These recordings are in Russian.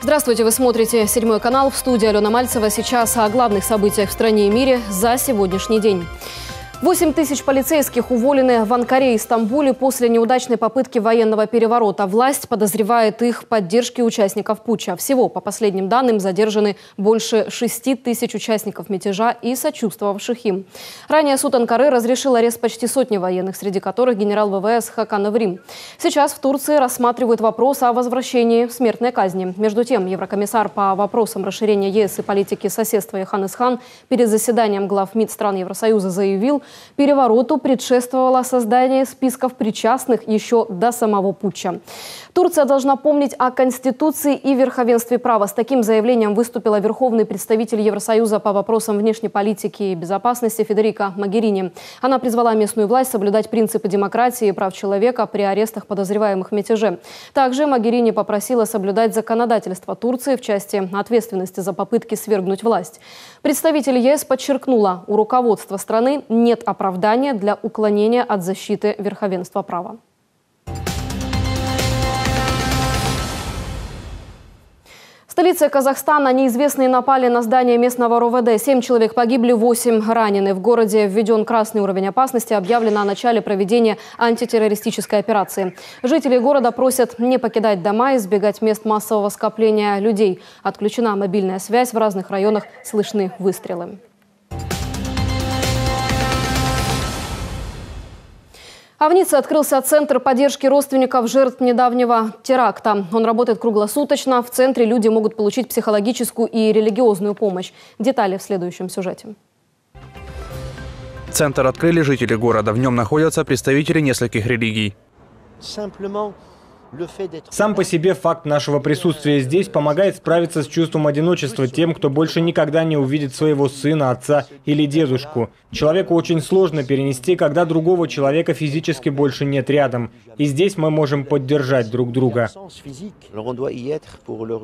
Здравствуйте, вы смотрите «Седьмой канал». В студии Алена Мальцева. Сейчас о главных событиях в стране и мире за сегодняшний день. 8 тысяч полицейских уволены в Анкаре и Стамбуле после неудачной попытки военного переворота. Власть подозревает их в поддержке участников пуча. Всего, по последним данным, задержаны больше 6 тысяч участников мятежа и сочувствовавших им. Ранее суд Анкары разрешил арест почти сотни военных, среди которых генерал ВВС Хакан Эврим. Сейчас в Турции рассматривают вопрос о возвращении смертной казни. Между тем, еврокомиссар по вопросам расширения ЕС и политики соседства Яханес Хан перед заседанием глав МИД стран Евросоюза заявил, Перевороту предшествовало создание списков причастных еще до самого путча. Турция должна помнить о Конституции и верховенстве права. С таким заявлением выступила верховный представитель Евросоюза по вопросам внешней политики и безопасности Федерика Магерини. Она призвала местную власть соблюдать принципы демократии и прав человека при арестах подозреваемых в мятеже. Также Магерини попросила соблюдать законодательство Турции в части ответственности за попытки свергнуть власть. Представитель ЕС подчеркнула, у руководства страны нет оправдания для уклонения от защиты верховенства права. столице Казахстана неизвестные напали на здание местного РОВД. Семь человек погибли, восемь ранены. В городе введен красный уровень опасности. Объявлено о начале проведения антитеррористической операции. Жители города просят не покидать дома, избегать мест массового скопления людей. Отключена мобильная связь. В разных районах слышны выстрелы. А в Ницце открылся Центр поддержки родственников жертв недавнего теракта. Он работает круглосуточно. В центре люди могут получить психологическую и религиозную помощь. Детали в следующем сюжете. Центр открыли жители города. В нем находятся представители нескольких религий. Сам по себе факт нашего присутствия здесь помогает справиться с чувством одиночества тем, кто больше никогда не увидит своего сына, отца или дедушку. Человеку очень сложно перенести, когда другого человека физически больше нет рядом. И здесь мы можем поддержать друг друга.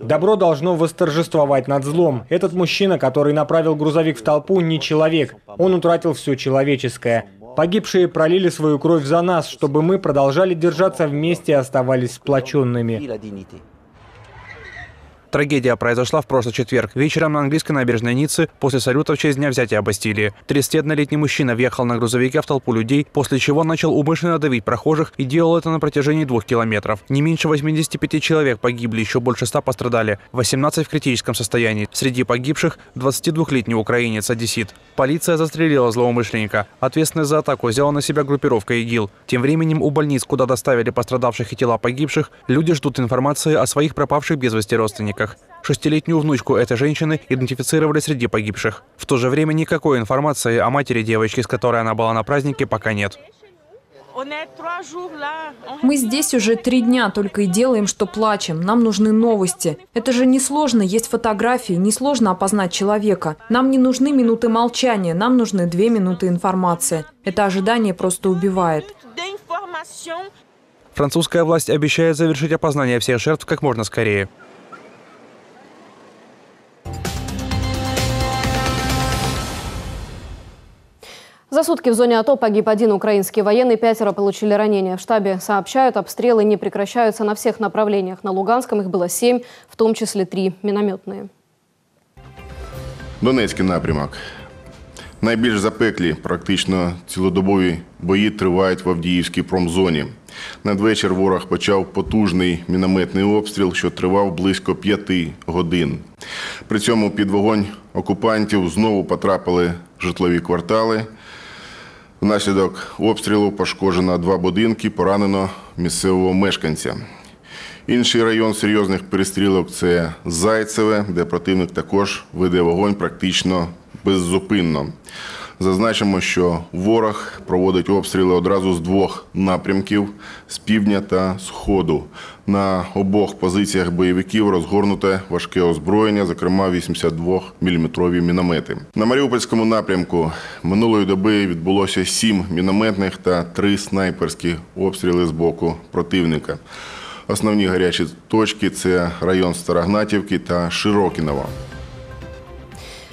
Добро должно восторжествовать над злом. Этот мужчина, который направил грузовик в толпу, не человек. Он утратил все человеческое. Погибшие пролили свою кровь за нас, чтобы мы продолжали держаться вместе и оставались сплоченными. Трагедия произошла в прошлый четверг вечером на английской набережной Ницы после салюта в честь дня взятия Бастилии. 31-летний мужчина въехал на грузовике в толпу людей, после чего начал умышленно давить прохожих и делал это на протяжении двух километров. Не меньше 85 человек погибли, еще больше 100 пострадали, 18 в критическом состоянии. Среди погибших 22-летний украинец Одессит. Полиция застрелила злоумышленника. Ответственность за атаку взяла на себя группировка ИГИЛ. Тем временем у больниц, куда доставили пострадавших и тела погибших, люди ждут информации о своих пропавших без вести родственниках. Химках. Шестилетнюю внучку этой женщины идентифицировали среди погибших. В то же время никакой информации о матери девочки, с которой она была на празднике, пока нет. Мы здесь уже три дня только и делаем, что плачем. Нам нужны новости. Это же несложно, есть фотографии, несложно опознать человека. Нам не нужны минуты молчания, нам нужны две минуты информации. Это ожидание просто убивает. Французская власть обещает завершить опознание всех жертв как можно скорее. За сутки в зоне АТО погиб один украинский военный, пятеро получили ранения. В штабе сообщают, обстрелы не прекращаются на всех направлениях. На Луганском их было семь, в том числе три минометные. Донецький напрямок. Найбільш запеклі, практично цілодобові бої тривають в Авдіївській промзоні. Надвечір ворог почав потужний мінометний обстріл, що тривав близько п'яти годин. При цьому під вогонь окупантів знову потрапили житлові квартали. Внаслідок обстрілу пошкоджено два будинки, поранено місцевого мешканця. Інший район серйозних перестрілок це Зайцеве, де противник також веде вогонь практично беззупинно. Зазначимо, що ворог проводить обстріли одразу з двох напрямків з півдня та сходу. На обох позиціях бойовиків розгорнуте важке озброєння, зокрема 82-мм міномети. На Маріупольському напрямку минулої доби відбулося сім мінометних та три снайперські обстріли з боку противника. Основні гарячі точки це район Старогнатівки та Широкінова.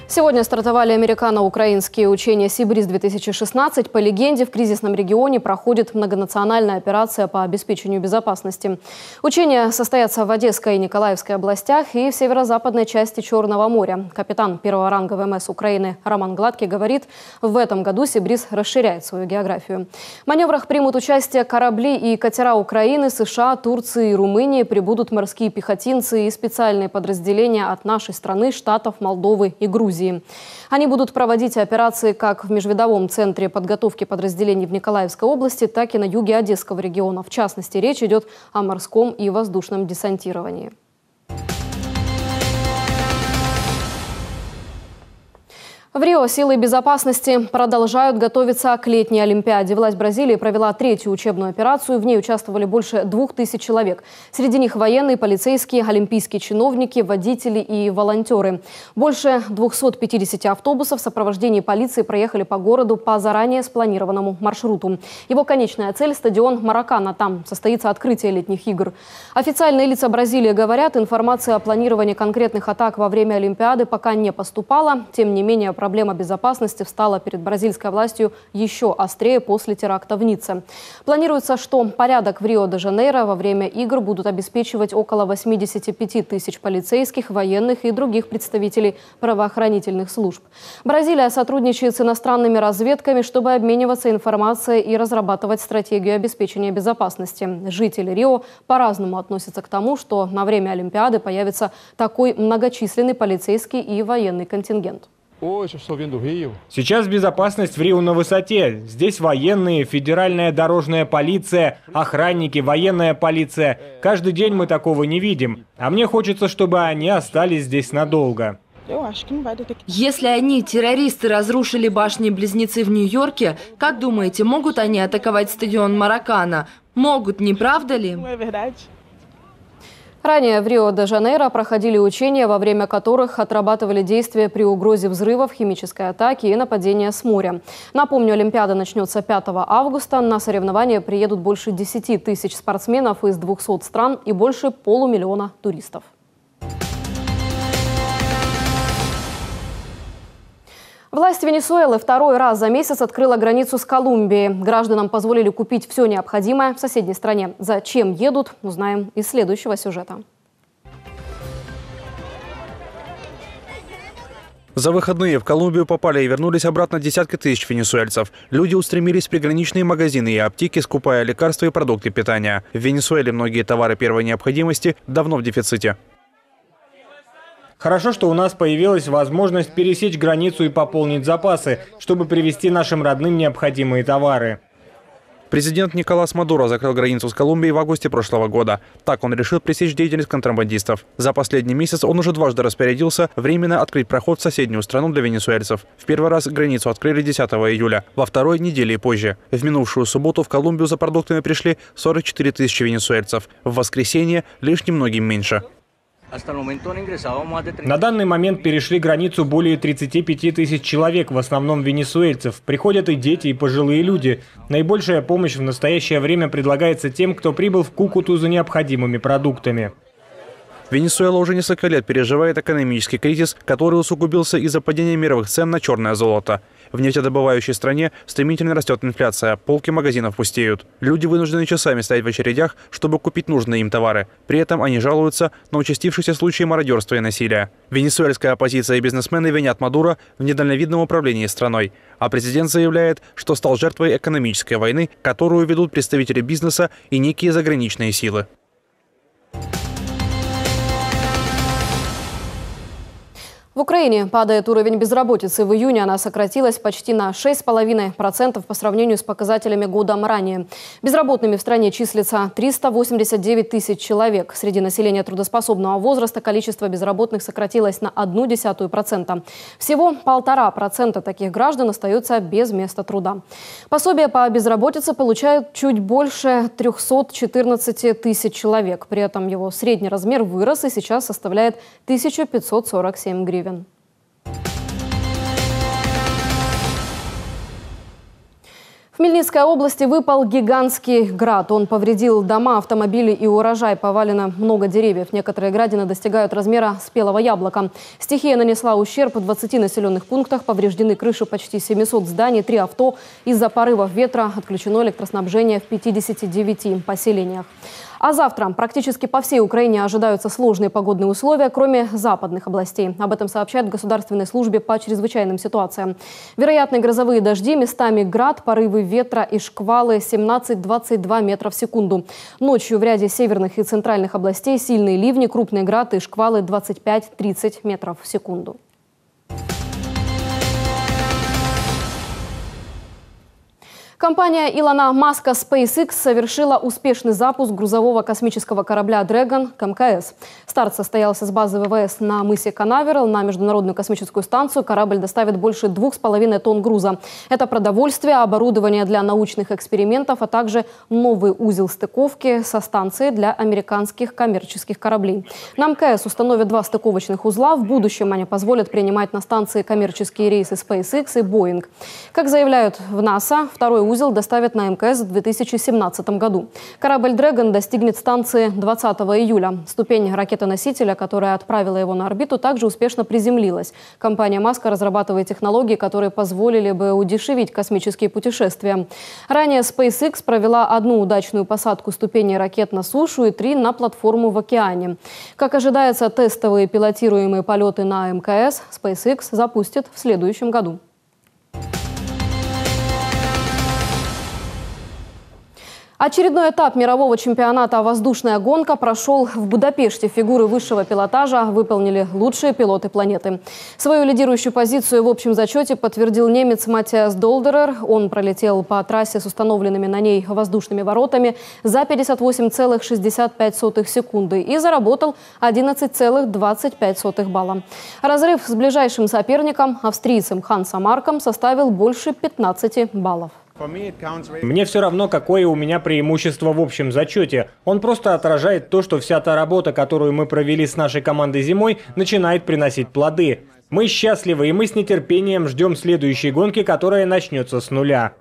Сегодня стартовали американо-украинские учения «Сибриз-2016». По легенде, в кризисном регионе проходит многонациональная операция по обеспечению безопасности. Учения состоятся в Одесской и Николаевской областях и в северо-западной части Черного моря. Капитан первого ранга ВМС Украины Роман Гладкий говорит, в этом году «Сибриз» расширяет свою географию. В маневрах примут участие корабли и катера Украины, США, Турции и Румынии. Прибудут морские пехотинцы и специальные подразделения от нашей страны, Штатов, Молдовы и Грузии. Грузии. Они будут проводить операции как в Межвидовом центре подготовки подразделений в Николаевской области, так и на юге Одесского региона. В частности, речь идет о морском и воздушном десантировании. В Рио силы безопасности продолжают готовиться к летней Олимпиаде. Власть Бразилии провела третью учебную операцию. В ней участвовали больше двух тысяч человек. Среди них военные, полицейские, олимпийские чиновники, водители и волонтеры. Больше 250 автобусов в сопровождении полиции проехали по городу по заранее спланированному маршруту. Его конечная цель – стадион Маракана. Там состоится открытие летних игр. Официальные лица Бразилии говорят, информация о планировании конкретных атак во время Олимпиады пока не поступала. Тем не менее, проблема безопасности встала перед бразильской властью еще острее после теракта в Ницце. Планируется, что порядок в Рио-де-Жанейро во время игр будут обеспечивать около 85 тысяч полицейских, военных и других представителей правоохранительных служб. Бразилия сотрудничает с иностранными разведками, чтобы обмениваться информацией и разрабатывать стратегию обеспечения безопасности. Жители Рио по-разному относятся к тому, что на время Олимпиады появится такой многочисленный полицейский и военный контингент. Ой, часов винду Рио. Сейчас безопасность в Рио на высоте. Здесь военные, федеральная дорожная полиция, охранники, военная полиция. Каждый день мы такого не видим. А мне хочется, чтобы они остались здесь надолго. Если они, террористы, разрушили башни-близнецы в Нью-Йорке, как думаете, могут они атаковать стадион Маракана? Могут, не правда ли? Ранее в Рио-де-Жанейро проходили учения, во время которых отрабатывали действия при угрозе взрывов, химической атаки и нападения с моря. Напомню, Олимпиада начнется 5 августа. На соревнования приедут больше 10 тысяч спортсменов из 200 стран и больше полумиллиона туристов. Власть Венесуэлы второй раз за месяц открыла границу с Колумбией. Гражданам позволили купить все необходимое в соседней стране. Зачем едут, узнаем из следующего сюжета. За выходные в Колумбию попали и вернулись обратно десятки тысяч венесуэльцев. Люди устремились в приграничные магазины и аптеки, скупая лекарства и продукты питания. В Венесуэле многие товары первой необходимости давно в дефиците. Хорошо, что у нас появилась возможность пересечь границу и пополнить запасы, чтобы привезти нашим родным необходимые товары. Президент Николас Мадуро закрыл границу с Колумбией в августе прошлого года. Так он решил пресечь деятельность контрабандистов. За последний месяц он уже дважды распорядился временно открыть проход в соседнюю страну для венесуэльцев. В первый раз границу открыли 10 июля, во второй – недели позже. В минувшую субботу в Колумбию за продуктами пришли 44 тысячи венесуэльцев. В воскресенье – лишь немногим меньше. На данный момент перешли границу более 35 тысяч человек, в основном венесуэльцев. Приходят и дети, и пожилые люди. Наибольшая помощь в настоящее время предлагается тем, кто прибыл в Кукуту за необходимыми продуктами. Венесуэла уже несколько лет переживает экономический кризис, который усугубился из-за падения мировых цен на черное золото. В нефтедобывающей стране стремительно растет инфляция, полки магазинов пустеют. Люди вынуждены часами стоять в очередях, чтобы купить нужные им товары. При этом они жалуются на участившиеся случаи мародерства и насилия. Венесуэльская оппозиция и бизнесмены винят Мадуро в недальновидном управлении страной. А президент заявляет, что стал жертвой экономической войны, которую ведут представители бизнеса и некие заграничные силы. В Украине падает уровень безработицы. В июне она сократилась почти на 6,5% по сравнению с показателями годом ранее. Безработными в стране числится 389 тысяч человек. Среди населения трудоспособного возраста количество безработных сократилось на 0,1%. Всего 1,5% таких граждан остаются без места труда. Пособие по безработице получают чуть больше 314 тысяч человек. При этом его средний размер вырос и сейчас составляет 1547 гривен. Левин. В Мельницкой области выпал гигантский град. Он повредил дома, автомобили и урожай. Повалено много деревьев. Некоторые градины достигают размера спелого яблока. Стихия нанесла ущерб в 20 населенных пунктах. Повреждены крыши почти 700 зданий, 3 авто. Из-за порывов ветра отключено электроснабжение в 59 поселениях. А завтра практически по всей Украине ожидаются сложные погодные условия, кроме западных областей. Об этом сообщает Государственной службе по чрезвычайным ситуациям. Вероятные грозовые дожди, местами град, порывы ветра и шквалы 17-22 метров в секунду. Ночью в ряде северных и центральных областей сильные ливни, крупные град и шквалы 25-30 метров в секунду. Компания Илона Маска SpaceX совершила успешный запуск грузового космического корабля Dragon к МКС. Старт состоялся с базы ВВС на мысе Канаверал на Международную космическую станцию. Корабль доставит больше 2,5 тонн груза. Это продовольствие, оборудование для научных экспериментов, а также новый узел стыковки со станции для американских коммерческих кораблей. На МКС установят два стыковочных узла. В будущем они позволят принимать на станции коммерческие рейсы SpaceX и Boeing. Как заявляют в НАСА, второй узел доставят на МКС в 2017 году. Корабль «Дрэгон» достигнет станции 20 июля. Ступень ракетоносителя, которая отправила его на орбиту, также успешно приземлилась. Компания «Маска» разрабатывает технологии, которые позволили бы удешевить космические путешествия. Ранее SpaceX провела одну удачную посадку ступени ракет на сушу и три на платформу в океане. Как ожидается, тестовые пилотируемые полеты на МКС SpaceX запустит в следующем году. Очередной этап мирового чемпионата «Воздушная гонка» прошел в Будапеште. Фигуры высшего пилотажа выполнили лучшие пилоты планеты. Свою лидирующую позицию в общем зачете подтвердил немец Матиас Долдерер. Он пролетел по трассе с установленными на ней воздушными воротами за 58,65 секунды и заработал 11,25 балла. Разрыв с ближайшим соперником, австрийцем Хансом Марком, составил больше 15 баллов. Мне все равно, какое у меня преимущество в общем зачете. Он просто отражает то, что вся та работа, которую мы провели с нашей командой зимой, начинает приносить плоды. Мы счастливы, и мы с нетерпением ждем следующей гонки, которая начнется с нуля.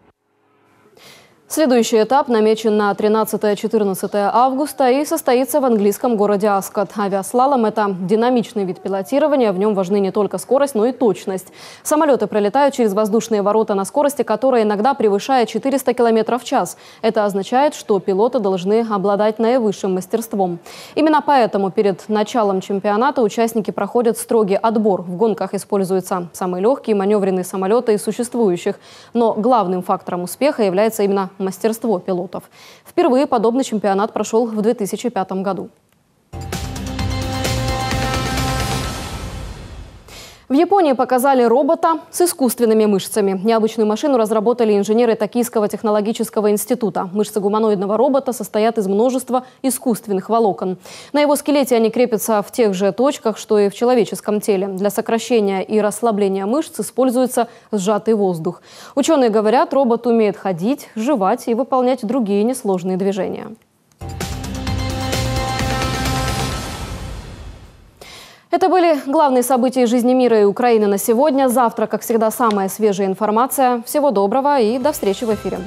Следующий этап намечен на 13-14 августа и состоится в английском городе Аскот. Авиаслалом – это динамичный вид пилотирования, в нем важны не только скорость, но и точность. Самолеты пролетают через воздушные ворота на скорости, которая иногда превышает 400 км в час. Это означает, что пилоты должны обладать наивысшим мастерством. Именно поэтому перед началом чемпионата участники проходят строгий отбор. В гонках используются самые легкие маневренные самолеты из существующих. Но главным фактором успеха является именно мастерство пилотов. Впервые подобный чемпионат прошел в 2005 году. В Японии показали робота с искусственными мышцами. Необычную машину разработали инженеры Токийского технологического института. Мышцы гуманоидного робота состоят из множества искусственных волокон. На его скелете они крепятся в тех же точках, что и в человеческом теле. Для сокращения и расслабления мышц используется сжатый воздух. Ученые говорят, робот умеет ходить, жевать и выполнять другие несложные движения. Это были главные события жизни мира и Украины на сегодня. Завтра, как всегда, самая свежая информация. Всего доброго и до встречи в эфире.